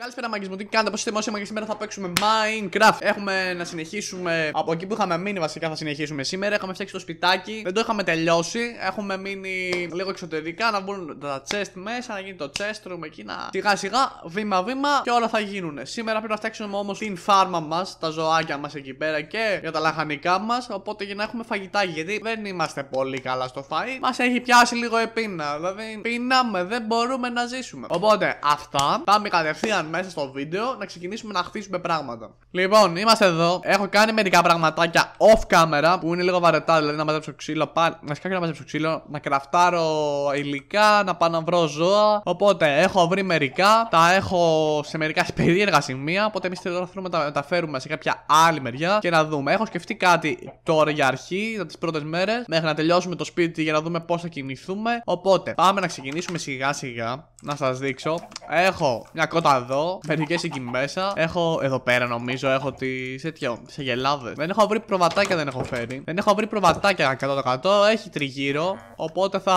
Καλησπέρα μου, τι κάνετε, πώς είστε μόνοι σήμερα σήμερα θα παίξουμε Minecraft. Έχουμε να συνεχίσουμε από εκεί που είχαμε μείνει, βασικά θα συνεχίσουμε σήμερα. Έχουμε φτιάξει το σπιτάκι, δεν το είχαμε τελειώσει. Έχουμε μείνει λίγο εξωτερικά, να μπουν τα chest μέσα, να γίνει το chest room εκεί, να σιγά σιγά, βήμα βήμα και όλα θα γίνουν. Σήμερα πρέπει να φτιάξουμε όμως την φάρμα μας, τα ζωάκια μας εκεί πέρα και για τα λαχανικά μας Οπότε για να έχουμε φαγητά, γιατί δεν είμαστε πολύ καλά στο φαΐ. Μα έχει πιάσει λίγο επίνα, δηλαδή πεινάμε, δεν μπορούμε να ζήσουμε. Οπότε αυτά πάμε κατευθείαν μέσα στο βίντεο να ξεκινήσουμε να χτίσουμε πράγματα. Λοιπόν, είμαστε εδώ. Έχω κάνει μερικά πραγματάκια off camera που είναι λίγο βαρετά, δηλαδή να μαζέψω ξύλο πάλι. Να και να μαζέψω ξύλο, να κραφτάρω υλικά, να πάω να βρω ζώα. Οπότε έχω βρει μερικά, τα έχω σε μερικά περίεργα σημεία. Οπότε εμείς τώρα θέλουμε να τα μεταφέρουμε σε κάποια άλλη μεριά και να δούμε. Έχω σκεφτεί κάτι τώρα για αρχή, τις πρώτες μέρες, μέχρι να τελειώσουμε το σπίτι για να δούμε πώς θα κινηθούμε. Οπότε πάμε να ξεκινήσουμε σιγά σιγά να σας δείξω Έχω μια κότα εδώ, μερικές εκεί μέσα Έχω εδώ πέρα νομίζω, έχω τις σε σε γελάδες Δεν έχω βρει προβατάκια δεν έχω φέρει Δεν έχω βρει προβατάκια 100% έχει τριγύρω Οπότε θα,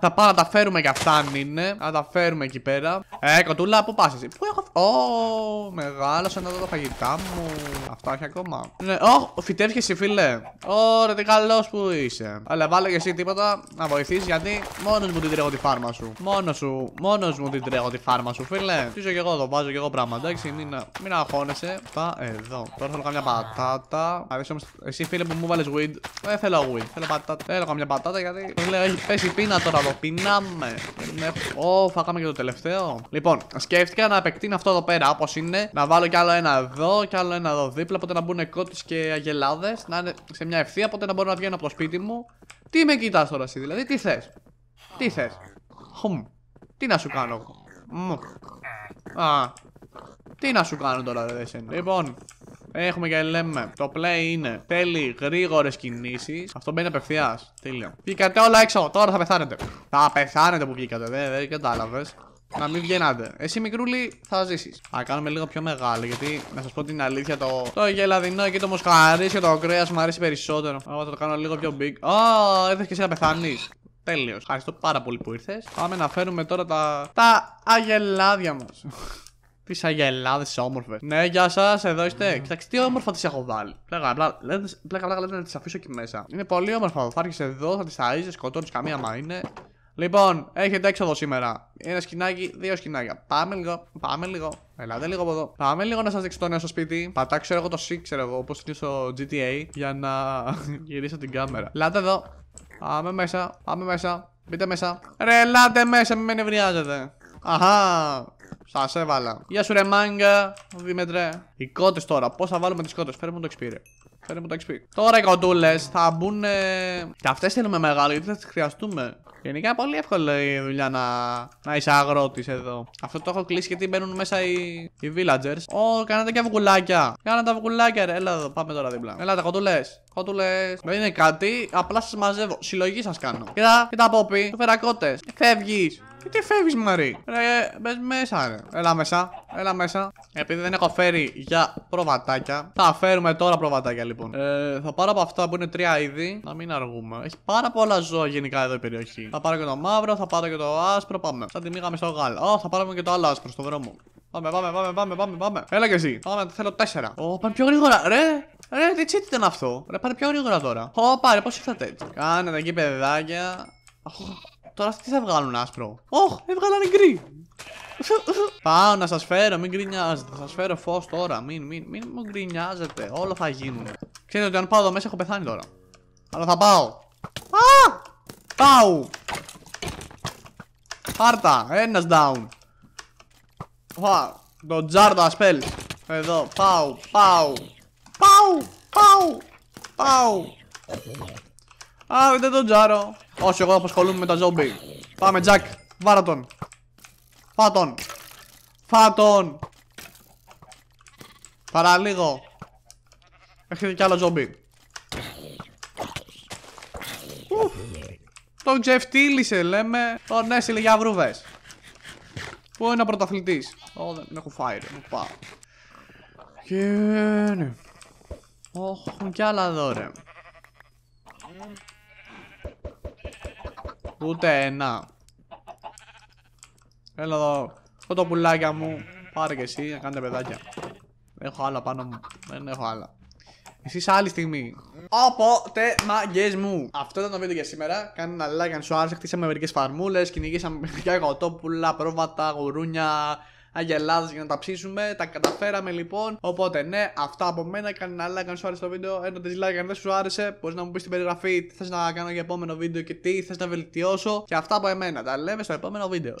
θα πάω να τα φέρουμε και αυτά αν είναι Να τα φέρουμε εκεί πέρα Ε κοτούλα που πας εσύ, πού έχω Ω, μεγαλο σαν εδώ τα φαγητά μου Αυτά εχει ακόμα Ναι, ω, φυτεύχεσαι φίλε Ωραία, τι καλός που είσαι Αλλά βάλε και εσύ τίποτα να βοηθήσει γιατί μόνος μου την τρέχω τη φάρμα σου Μόνος σου, μόνος μόνο μου την τρέχω τη φάρμα σου, φίλε. Φύζω και εγώ εδώ, βάζω και εγώ πράγματα. Εντάξει, μην, μην αγχώνεσαι. Πα ε, εδώ. Τώρα θέλω καμιά πατάτα. Αρέσει όμως, εσύ φίλε που μου βάλες weed. Δεν θέλω weed, θέλω πατάτα. Θέλω ε, καμιά πατάτα γιατί λέω έχει πέσει πίνα τώρα εδώ. Πεινάμε. Ε, ω, φάγαμε και το τελευταίο. Λοιπόν, σκέφτηκα να επεκτείνω αυτό εδώ πέρα όπως είναι. Να βάλω κι άλλο ένα εδώ κι άλλο ένα εδώ δίπλα. Πότε να μπουν κότες και αγελάδες. Να είναι σε μια ευθεία. πότε να μπορώ να βγαίνω από το σπίτι μου. Τι με κοιτάς τώρα εσύ, δηλαδή, τι θες. Τι θες. Τι να σου κάνω. Α, τι να σου κάνω τώρα, ρε Λοιπόν, Έχουμε και λέμε. Το play είναι θέλει γρήγορες κινήσεις. Αυτό μπαίνει απευθείας. Τέλεια. Βγήκατε όλα έξω. Τώρα θα πεθάνετε. Θα πεθάνετε που βγήκατε. Δεν, δεν κατάλαβες. Να μην βγαίνατε. Εσύ μικρούλι θα ζήσεις. Α, κάνουμε λίγο πιο μεγάλο. Γιατί να σας πω την αλήθεια, το, το γελαδινό και το μοσχαρί και το κρέας μου αρέσει περισσότερο. Εγώ θα το κάνω λίγο πιο big. Α, oh, και εσύ να πεθάνεις. Τέλειος. Ευχαριστώ πάρα πολύ που ήρθες. Πάμε να φέρουμε τώρα τα, τα αγελάδια μας. Τις αγελάδες όμορφες. Ναι, γεια σας, εδώ είστε. Ναι. Κοιτάξτε, τι όμορφα τις έχω βάλει. Πλέκα, απλά πλάκα, λέτε να τις αφήσω εκεί μέσα. Είναι πολύ όμορφα Θα έρχεσαι εδώ, θα τις ταζει, σκοτώνεις καμία μα είναι. Λοιπόν, έχετε έξοδο σήμερα. Ένα σκινάκι, δύο σκινάκια. Πάμε λίγο, πάμε λίγο. Ελάτε λίγο από εδώ. Πάμε λίγο να σας δείξω το νέο σπίτι. Πατάξω εγώ το C, ξέρω εγώ, όπως είναι στο GTA, για να γυρίσω την κάμερα. Ελάτε εδώ. Πάμε μέσα, Πάμε μέσα. Μπείτε μέσα. Ρε, ελάτε μέσα, μην με νευριάζετε. Αχά. Σας έβαλα. Γεια σου, ρε μάγκα. Δίμετρε. Οι κότε τώρα. Πώς θα βάλουμε τις κότε. φέρουμε το εξπίρε Φέρε μου το XP. Τώρα οι κοντούλες θα μπουν. Και αυτές θέλουμε μεγάλο γιατί θα τις χρειαστούμε. Γενικά πολύ εύκολη η δουλειά να, να είσαι αγρότης εδώ. Αυτό το έχω κλείσει γιατί μπαίνουν μέσα οι, οι villagers. Ω, oh, κάνατε και βουκουλάκια Κάνατε βουκουλάκια ρε. Έλα εδώ, πάμε τώρα δίπλα. Έλα τα κοντούλες. Κοντούλες. Δεν είναι κάτι, απλά σας μαζεύω. Συλλογή σας κάνω. Κοίτα, κοίτα από πει. Φερακότες. Φεύγεις. Και τι φεύγεις, Μαρή. Ρε, μπες μέσα, ρε. Έλα μέσα, έλα μέσα. Επειδή δεν έχω φέρει για προβατάκια, θα φέρουμε τώρα προβατάκια λοιπόν. Ε, θα πάρω από αυτά που είναι τρία είδη, να μην αργούμε. Έχει πάρα πολλά ζώα γενικά εδώ η περιοχή. Θα πάρω και το μαύρο, θα πάρω και το άσπρο, πάμε. Θα τη μίγαμε στο γάλα. Ω, θα πάρουμε και το άλλο άσπρο στο δρόμο. Πάμε, πάμε, πάμε, πάμε, πάμε, πάμε. Έλα και εσύ. Πάμε, θέλω τέσσερα. Ω, oh, πιο γρήγορα, ρε. Ρε, τι τσίτι ήταν αυτό. Ρε, πάρε πιο γρήγορα τώρα. Ω, πάρε, πώς ήρθατε έτσι. Κάνετε εκεί παιδάκια. Τώρα τι θα βγάλουν άσπρο. Όχ, έβγαλαν γκρι. Πάω να σας φέρω, μην γκρινιάζετε. Θα σας φέρω φως τώρα. Μην, μην, μην μου γκρινιάζετε. Όλα θα γίνουν. Ξέρετε ότι αν πάω εδώ μέσα έχω πεθάνει τώρα. Αλλά θα πάω. Α! Πάω! Πάρτα, ένας down. Πάω. το τζάρτα spell. Εδώ, πάω, πάω. Πάω, πάω, πάω. Α, δεν τον τζάρω. Όχι, εγώ απασχολούμαι με τα ζόμπι. Πάμε, Τζακ. Βάρα τον. Φά τον. Φά τον. Παραλίγο. Έχετε κι άλλο ζόμπι. Τον ξεφτύλισε, λέμε. Τον έστειλε για βρούβες. Πού είναι ο πρωταθλητής. Ω, δεν έχω φάει, δεν πάω. Και ναι. Έχουν κι άλλα δώρα. Ούτε ένα. Έλα εδώ. πουλάκια μου. Πάρε και εσύ να κάνετε παιδάκια. Έχω άλλα πάνω μου. Δεν έχω άλλα. Εσείς άλλη στιγμή. Οπότε, μαγκές μου. Αυτό ήταν το βίντεο για σήμερα. Κάνε ένα like αν σου άρεσε. Χτίσαμε μερικές φαρμούλες. Κυνηγήσαμε μερικά γοτόπουλα, πρόβατα, γουρούνια αγελάδε για να τα ψήσουμε. Τα καταφέραμε λοιπόν. Οπότε ναι, αυτά από μένα. Κάνε ένα like αν σου άρεσε το βίντεο. Ένα dislike αν δεν σου άρεσε. Μπορείς να μου πεις στην περιγραφή τι θες να κάνω για επόμενο βίντεο και τι θες να βελτιώσω. Και αυτά από εμένα. Τα λέμε στο επόμενο βίντεο.